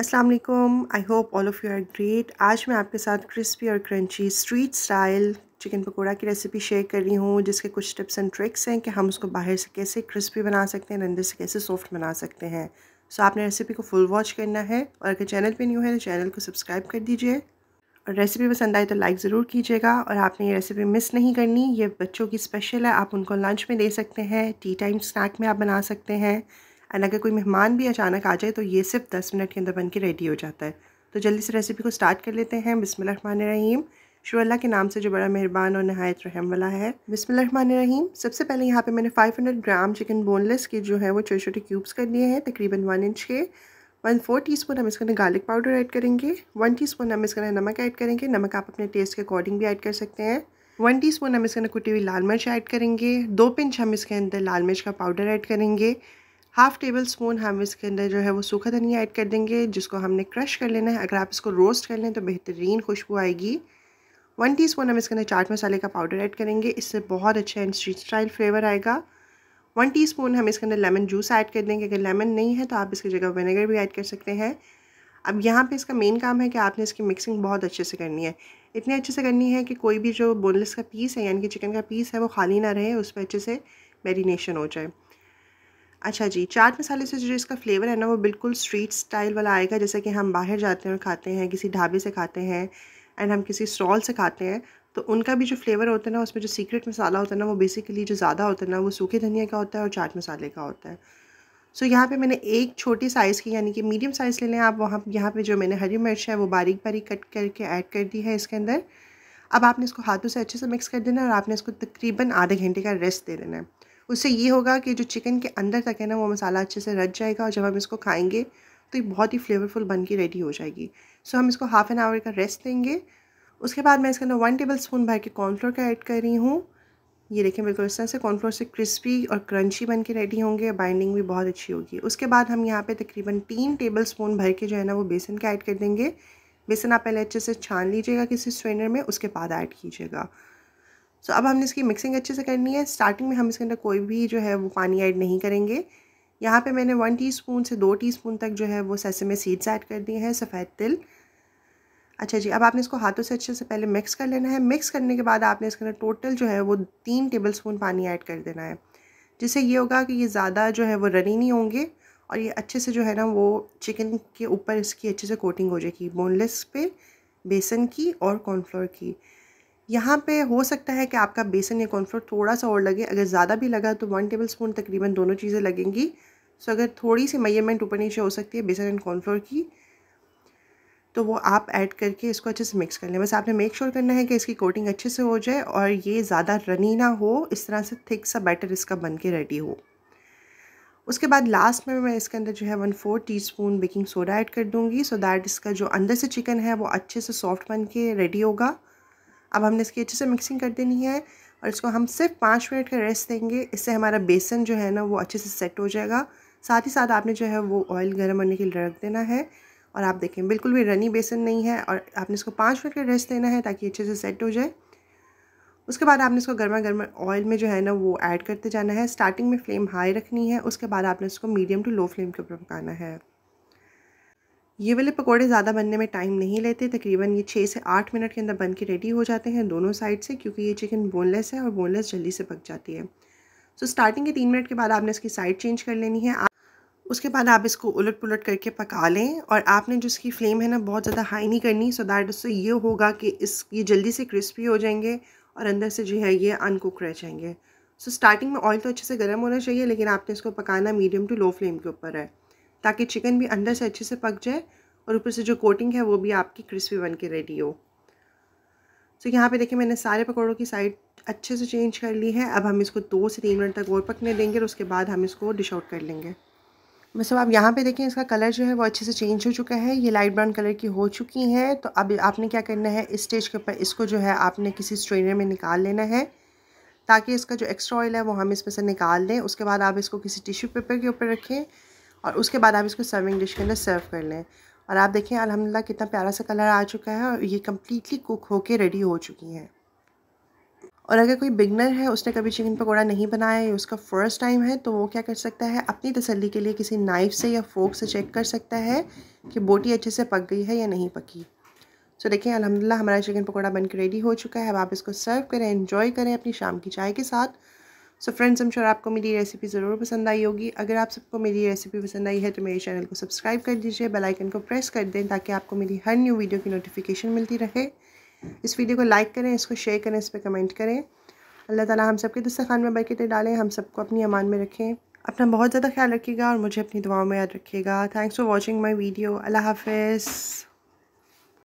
अस्सलाम वालेकुम I hope all of you are great आज मैं आपके साथ क्रिस्पी और crunchy street style chicken pakora की रेसिपी शेयर कर रही हूँ जिसके कुछ टिप्स एंड ट्रिक्स हैं कि हम उसको बाहर से कैसे क्रिस्पी बना सकते हैं अंदर से कैसे सॉफ्ट बना सकते हैं सो so, आपने रेसिपी को फुल वॉच करना है और अगर चैनल पे न्यू है तो चैनल को सब्सक्राइब कर दीजिए और रेसिपी पसंद आए तो लाइक ज़रूर कीजिएगा और आपने ये रेसिपी मिस नहीं करनी ये बच्चों की स्पेशल है आप उनको लंच में दे सकते हैं टी टाइम स्नैक में आप बना सकते हैं एंड अगर कोई मेहमान भी अचानक आ जाए तो ये सिर्फ दस मिनट के अंदर बन के रेडी हो जाता है तो जल्दी से रेसिपी को स्टार्ट कर लेते हैं बिसमीम शुरू अल्लाह के नाम से जो बड़ा मेहरबान और नहायत रहम वाला है रहीम सबसे पहले यहाँ पे मैंने 500 ग्राम चिकन बोनलेस के जो है वो छोटे छोटे क्यूब्स कर लिए हैं तकरीबन वन इंच के वन फोर टी स्पून हम इसके अंदर गार्लिक पाउडर ऐड करेंगे वन टी स्पून हम इसके अंदर नमक ऐड करेंगे नमक आप अपने टेस्ट के अकॉर्डिंग भी ऐड कर सकते हैं वन टी स्पून हम इसके अंदर कुटी हुई लाल मिर्च ऐड करेंगे दो पिंच हम इसके अंदर लाल मिर्च का पाउडर ऐड करेंगे हाफ टेबल स्पून हम इसके अंदर जो है वो सूखा धनिया ऐड कर देंगे जिसको हमने क्रश कर लेना है अगर आप इसको रोस्ट कर लें तो बेहतरीन खुशबू आएगी वन टीस्पून हम इसके अंदर चाट मसाले का पाउडर ऐड करेंगे इससे बहुत अच्छा एंड स्ट्रीट स्टाइल फ्लेवर आएगा वन टीस्पून हम इसके अंदर लेमन जूस ऐड कर देंगे अगर लेमन नहीं है तो आप इसकी जगह विनेगर भी ऐड कर सकते हैं अब यहाँ पे इसका मेन काम है कि आपने इसकी मिक्सिंग बहुत अच्छे से करनी है इतने अच्छे से करनी है कि कोई भी जो बोनलेस का पीस है यानी कि चिकन का पीस है वो खाली ना रहे उस पर अच्छे से मेरीनेशन हो जाए अच्छा जी चाट मसाले से जो इसका फ्लेवर है ना वो बिल्कुल स्ट्रीट स्टाइल वाला आएगा जैसे कि हम बाहर जाते हैं और खाते हैं किसी ढाबे से खाते हैं एंड हम किसी स्टॉल से खाते हैं तो उनका भी जो फ्लेवर होता है ना उसमें जो सीक्रेट मसाला होता है ना वो बेसिकली जो ज़्यादा होता है ना वो सूखे धनिया का होता है और चाट मसाले का होता है सो so, यहाँ पे मैंने एक छोटी साइज़ की यानी कि मीडियम साइज़ ले लें आप वहाँ यहाँ पे जो मैंने हरी मिर्च है वो बारीक बारीक कट करके ऐड कर दी है इसके अंदर अब आपने इसको हाथों से अच्छे से मिक्स कर देना है और आपने इसको तकरीबन आधे घंटे का रेस्ट दे देना है उससे ये होगा कि जो चिकन के अंदर तक है ना वो मसाला अच्छे से रच जाएगा और जब हम इसको खाएंगे तो ये बहुत ही फ्लेवरफुल बन के रेडी हो जाएगी सो हम इसको हाफ़ एन आवर का रेस्ट देंगे उसके बाद मैं इसके अंदर वन टेबल स्पून भर के कॉर्नफ्लोर का ऐड कर रही हूँ ये देखें बिल्कुल इस तरह से कॉर्नफ्लोर से क्रिस्पी और क्रंची बन के रेडी होंगे बाइंडिंग भी बहुत अच्छी होगी उसके बाद हम यहाँ पर तकरीबन तीन टेबल स्पून भर के जो है ना वो बेसन का ऐड कर देंगे बेसन आप पहले अच्छे से छान लीजिएगा किसी स्ट्रेनर में उसके बाद ऐड कीजिएगा सो so, अब हमने इसकी मिक्सिंग अच्छे से करनी है स्टार्टिंग में हम इसके अंदर कोई भी जो है वो पानी ऐड नहीं करेंगे यहाँ पे मैंने वन टीस्पून से दो टीस्पून तक जो है वो में सीड्स ऐड कर दिए हैं सफ़ेद तिल अच्छा जी अब आपने इसको हाथों से अच्छे से पहले मिक्स कर लेना है मिक्स करने के बाद आपने इसके अंदर टोटल जो है वो तीन टेबल स्पून पानी ऐड कर देना है जिससे ये होगा कि ये ज़्यादा जो है वो रनी नहीं होंगे और ये अच्छे से जो है ना वो चिकन के ऊपर इसकी अच्छे से कोटिंग हो जाएगी बोनलेस पे बेसन की और कॉर्नफ्लोर की यहाँ पे हो सकता है कि आपका बेसन या कॉर्नफ्लोर थोड़ा सा और लगे अगर ज़्यादा भी लगा तो वन टेबल स्पून तकरीबन दोनों चीज़ें लगेंगी सो अगर थोड़ी सी मेजरमेंट ऊपर नीचे हो सकती है बेसन एंड कॉर्नफ्लोर की तो वो आप ऐड करके इसको अच्छे से मिक्स कर लें बस आपने मेक श्योर sure करना है कि इसकी कोटिंग अच्छे से हो जाए और ये ज़्यादा रनी ना हो इस तरह से थिक सा बैटर इसका बन के रेडी हो उसके बाद लास्ट में मैं इसके अंदर जो है one four teaspoon baking soda add कर दूँगी सो दैट इसका जो अंदर से चिकन है वो अच्छे से सॉफ्ट बन के रेडी होगा अब हमने इसकी अच्छे से मिक्सिंग कर देनी है और इसको हम सिर्फ पाँच मिनट का रेस्ट देंगे इससे हमारा बेसन जो है ना वो अच्छे से सेट हो जाएगा साथ ही साथ आपने जो है वो ऑयल गर्म होने के लिए रख देना है और आप देखें बिल्कुल भी रनी बेसन नहीं है और आपने इसको पाँच मिनट का रेस्ट देना है ताकि अच्छे से सेट हो जाए उसके बाद आपने इसको गर्मा गर्मा ऑयल में जो है ना वो ऐड करते जाना है स्टार्टिंग में फ्लेम हाई रखनी है उसके बाद आपने इसको मीडियम टू लो फ्लेम के ऊपर पकाना है ये वाले पकोड़े ज़्यादा बनने में टाइम नहीं लेते तकरीबन ये छः से आठ मिनट के अंदर बन के रेडी हो जाते हैं दोनों साइड से क्योंकि ये चिकन बोनलेस है और बोनलेस जल्दी से पक जाती है सो so, स्टार्टिंग के तीन मिनट के बाद आपने इसकी साइड चेंज कर लेनी है उसके बाद आप इसको उलट पुलट करके पका लें और आपने जो इसकी फ्लेम है ना बहुत ज़्यादा हाई नहीं करनी सो दैट उससे ये होगा कि इस ये जल्दी से क्रिस्पी हो जाएंगे और अंदर से जो है ये अनकुक रह जाएंगे सो so, स्टार्टिंग में ऑयल तो अच्छे से गर्म होना चाहिए लेकिन आपने इसको पकाना मीडियम टू लो फ्लेम के ऊपर है ताकि चिकन भी अंदर से अच्छे से पक जाए और ऊपर से जो कोटिंग है वो भी आपकी क्रिस्पी बन के रेडी हो सो so, यहाँ पे देखिए मैंने सारे पकौड़ों की साइड अच्छे से चेंज कर ली है अब हम इसको दो से तीन मिनट तक और पकने देंगे और उसके बाद हम इसको डिश आउट कर लेंगे बस सब आप यहाँ पे देखें इसका कलर जो है वो अच्छे से चेंज हो चुका है ये लाइट ब्राउन कलर की हो चुकी हैं तो अब आपने क्या करना है इस स्टेज के ऊपर इसको जो है आपने किसी स्ट्रेनर में निकाल लेना है ताकि इसका जो एक्स्ट्रा ऑयल है वो हम इसमें से निकाल दें उसके बाद आप इसको किसी टिश्यू पेपर के ऊपर रखें और उसके बाद आप इसको सर्विंग डिश के अंदर सर्व कर लें और आप देखें अलहमदिल्ला कितना प्यारा सा कलर आ चुका है और ये कम्प्लीटली कुक होके रेडी हो चुकी हैं और अगर कोई बिगनर है उसने कभी चिकन पकौड़ा नहीं बनाया है उसका फ़र्स्ट टाइम है तो वो क्या कर सकता है अपनी तसल्ली के लिए किसी नाइफ़ से या फोक से चेक कर सकता है कि बोटी अच्छे से पक गई है या नहीं पकी सो so, देखें अलहमदिल्ला हमारा चिकन पकौड़ा बनकर रेडी हो चुका है अब आप इसको सर्व करें इन्जॉय करें अपनी शाम की चाय के साथ सो फ्रेंड्स हम श्योर आपको मेरी रेसिपी ज़रूर पसंद आई होगी अगर आप सबको मेरी रेसिपी पसंद आई है तो मेरे चैनल को सब्सक्राइब कर दीजिए बेल आइकन को प्रेस कर दें ताकि आपको मेरी हर न्यू वीडियो की नोटिफिकेशन मिलती रहे इस वीडियो को लाइक करें इसको शेयर करें इस पर कमेंट करें अल्लाह ताला हम सबके दस्तखान में बरकतें डालें हम सबको अपनी अमान में रखें अपना बहुत ज़्यादा ख्याल रखिएगा और मुझे अपनी दुआओं में याद रखिएगा thanks for watching my video अल्लाह हाफिज़